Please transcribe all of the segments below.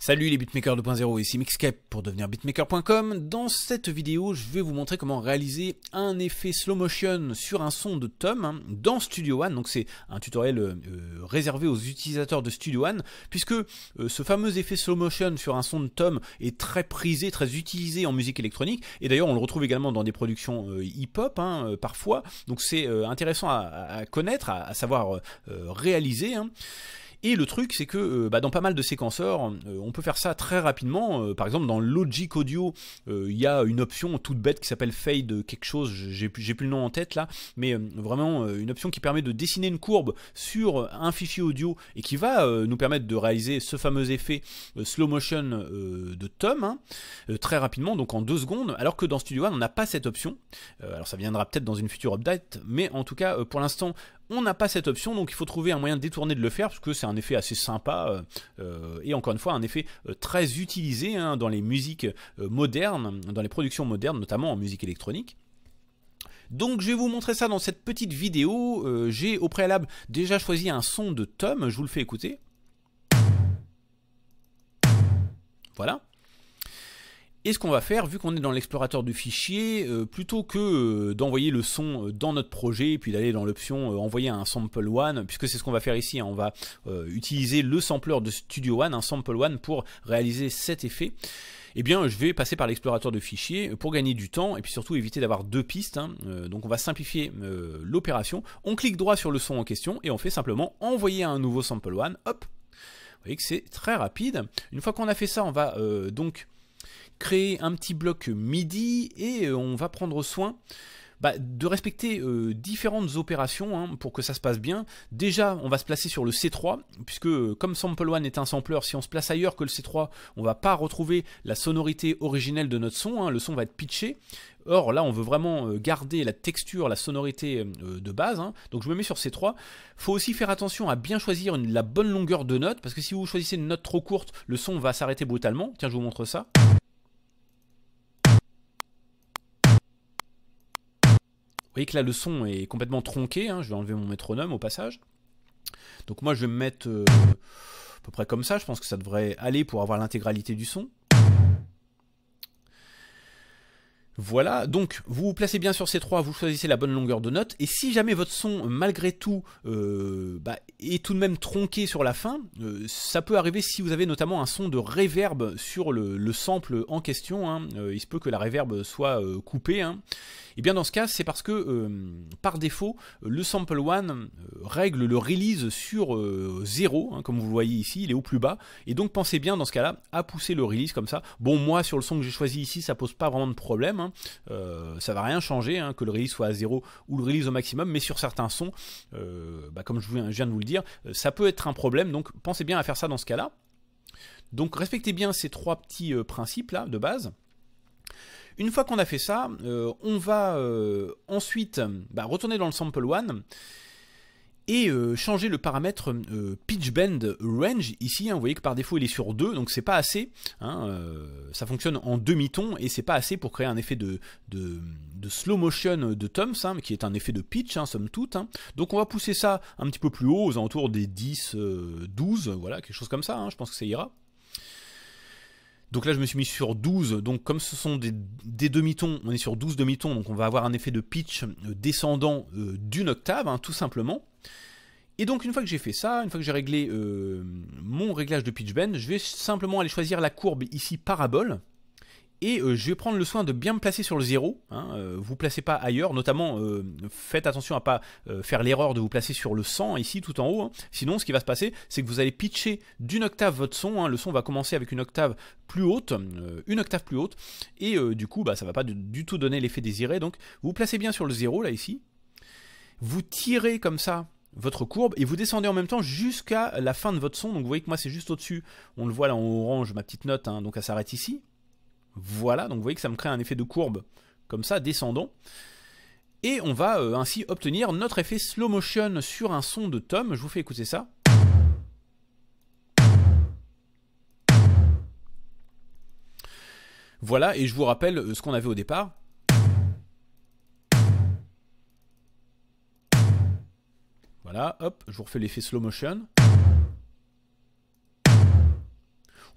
Salut les beatmakers 2.0, ici Mixcape pour devenir beatmaker.com. Dans cette vidéo, je vais vous montrer comment réaliser un effet slow motion sur un son de tom hein, dans Studio One. Donc c'est un tutoriel euh, euh, réservé aux utilisateurs de Studio One, puisque euh, ce fameux effet slow motion sur un son de tom est très prisé, très utilisé en musique électronique. Et d'ailleurs, on le retrouve également dans des productions hip-hop hein, parfois. Donc c'est intéressant à, connaître, à, savoir réaliser. Hein. Et le truc, c'est que euh, bah, dans pas mal de séquenceurs, euh, on peut faire ça très rapidement. Euh, par exemple, dans Logic Audio, il y a une option toute bête qui s'appelle Fade quelque chose, j'ai plus le nom en tête là, mais vraiment une option qui permet de dessiner une courbe sur un fichier audio et qui va nous permettre de réaliser ce fameux effet slow motion de Tom hein, très rapidement, donc en deux secondes, alors que dans Studio One, on n'a pas cette option. alors ça viendra peut-être dans une future update, mais en tout cas, pour l'instant, on n'a pas cette option, donc il faut trouver un moyen de détourner de le faire, parce que c'est un effet assez sympa, euh, euh, et encore une fois, un effet euh, très utilisé hein, dans les musiques modernes, dans les productions modernes, notamment en musique électronique. Donc je vais vous montrer ça dans cette petite vidéo. J'ai au préalable déjà choisi un son de Tom, je vous le fais écouter. Voilà. Et ce qu'on va faire, vu qu'on est dans l'explorateur de fichiers, euh, plutôt que euh, d'envoyer le son euh, dans notre projet, puis d'aller dans l'option envoyer un sample one, puisque c'est ce qu'on va faire ici, hein, on va utiliser le sampleur de Studio One, un sample one, pour réaliser cet effet. Eh bien, je vais passer par l'explorateur de fichiers pour gagner du temps et puis surtout éviter d'avoir deux pistes. Hein. donc, on va simplifier l'opération. On clique droit sur le son en question et on fait simplement envoyer un nouveau sample one. Hop, vous voyez que c'est très rapide. Une fois qu'on a fait ça, on va donc créer un petit bloc MIDI et euh, on va prendre soin bah, de respecter euh, différentes opérations hein, pour que ça se passe bien. Déjà, on va se placer sur le C3, puisque euh, comme Sample One est un sampler, si on se place ailleurs que le C3, on va pas retrouver la sonorité originelle de notre son, hein, le son va être pitché. Or là, on veut vraiment garder la texture, la sonorité de base, hein. donc je me mets sur C3. Il Faut aussi faire attention à bien choisir la bonne longueur de note, parce que si vous choisissez une note trop courte, le son va s'arrêter brutalement. Tiens, je vous montre ça. voyez que là, le son est complètement tronqué. Hein, je vais enlever mon métronome au passage. Donc moi, je vais me mettre euh, à peu près comme ça. Je pense que ça devrait aller pour avoir l'intégralité du son. Voilà, donc vous vous placez bien sur ces trois, vous choisissez la bonne longueur de note, et si jamais votre son, malgré tout, euh, bah, est tout de même tronqué sur la fin, euh, ça peut arriver si vous avez notamment un son de réverb sur le, sample en question, hein. euh, il se peut que la réverb soit coupée, et hein. eh bien dans ce cas, c'est parce que, par défaut, le sample one règle le release sur 0, hein, comme vous voyez ici, il est au plus bas, et donc pensez bien dans ce cas-là à pousser le release comme ça. Bon, moi, sur le son que j'ai choisi ici, ça pose pas vraiment de problème, Hein. Euh, ça va rien changer hein, que le release soit à zéro ou le release au maximum, mais sur certains sons, euh, bah, comme je, viens de vous le dire, euh, ça peut être un problème. Donc pensez bien à faire ça dans ce cas-là. Donc respectez bien ces trois petits principes là de base. Une fois qu'on a fait ça, on va ensuite bah, retourner dans le sample one et euh, changer le paramètre euh, pitch bend range ici. Hein, vous voyez que par défaut il est sur 2, donc c'est pas assez. Hein, euh, ça fonctionne en demi-ton et c'est pas assez pour créer un effet de, slow motion de Toms, hein, qui est un effet de pitch, somme toute. Donc on va pousser ça un petit peu plus haut, aux alentours des 10, 12, voilà, quelque chose comme ça. je pense que ça ira. Donc là, je me suis mis sur 12. Donc, comme ce sont des, demi-tons, on est sur 12 demi-tons. Donc, on va avoir un effet de pitch descendant d'une octave, tout simplement. Et donc une fois que j'ai fait ça, une fois que j'ai réglé euh, mon réglage de pitch bend, je vais simplement aller choisir la courbe ici parabole. Et euh, je vais prendre le soin de bien me placer sur le zéro. vous hein, euh, ne vous placez pas ailleurs, notamment faites attention à pas faire l'erreur de vous placer sur le 100 ici tout en haut. Hein. Sinon, ce qui va se passer, c'est que vous allez pitcher d'une octave votre son. Hein. Le son va commencer avec une octave plus haute, une octave plus haute, et du coup, bah, ça va pas du, du tout donner l'effet désiré. Donc, vous placez bien sur le zéro là ici vous tirez comme ça votre courbe et vous descendez en même temps jusqu'à la fin de votre son. Donc vous voyez que moi c'est juste au-dessus. On le voit là en orange, ma petite note, hein. donc elle s'arrête ici. Voilà, donc vous voyez que ça me crée un effet de courbe comme ça, descendant. Et on va euh, ainsi obtenir notre effet slow motion sur un son de tom. Je vous fais écouter ça. Voilà, et je vous rappelle euh, ce qu'on avait au départ. Voilà, hop, je vous refais l'effet slow motion.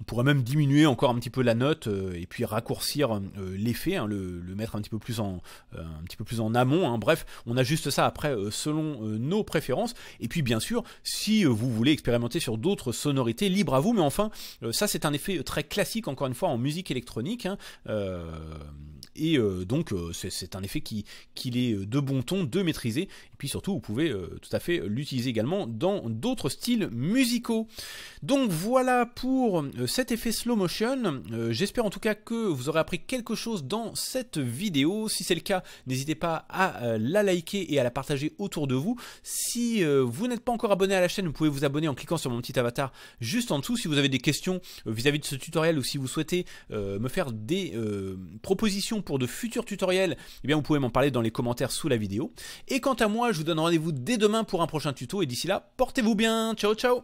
On pourrait même diminuer encore un petit peu la note euh, et puis raccourcir euh, l'effet, hein, le, mettre un petit peu plus en, euh, un petit peu plus en amont. Hein. Bref, on ajuste ça après selon nos préférences. Et puis bien sûr, si vous voulez expérimenter sur d'autres sonorités, libre à vous. Mais enfin, ça c'est un effet très classique encore une fois en musique électronique. Hein. et donc c'est un effet qui est de bon ton de maîtriser puis surtout, vous pouvez euh, tout à fait euh, l'utiliser également dans d'autres styles musicaux. Donc voilà pour euh, cet effet slow motion. J'espère en tout cas que vous aurez appris quelque chose dans cette vidéo. Si c'est le cas, n'hésitez pas à la liker et à la partager autour de vous. Si vous n'êtes pas encore abonné à la chaîne, vous pouvez vous abonner en cliquant sur mon petit avatar juste en dessous. Si vous avez des questions vis-à-vis de ce tutoriel ou si vous souhaitez me faire des propositions pour de futurs tutoriels, eh bien vous pouvez m'en parler dans les commentaires sous la vidéo. Et quant à moi, je vous donne rendez-vous dès demain pour un prochain tuto et d'ici là, portez-vous bien. Ciao, ciao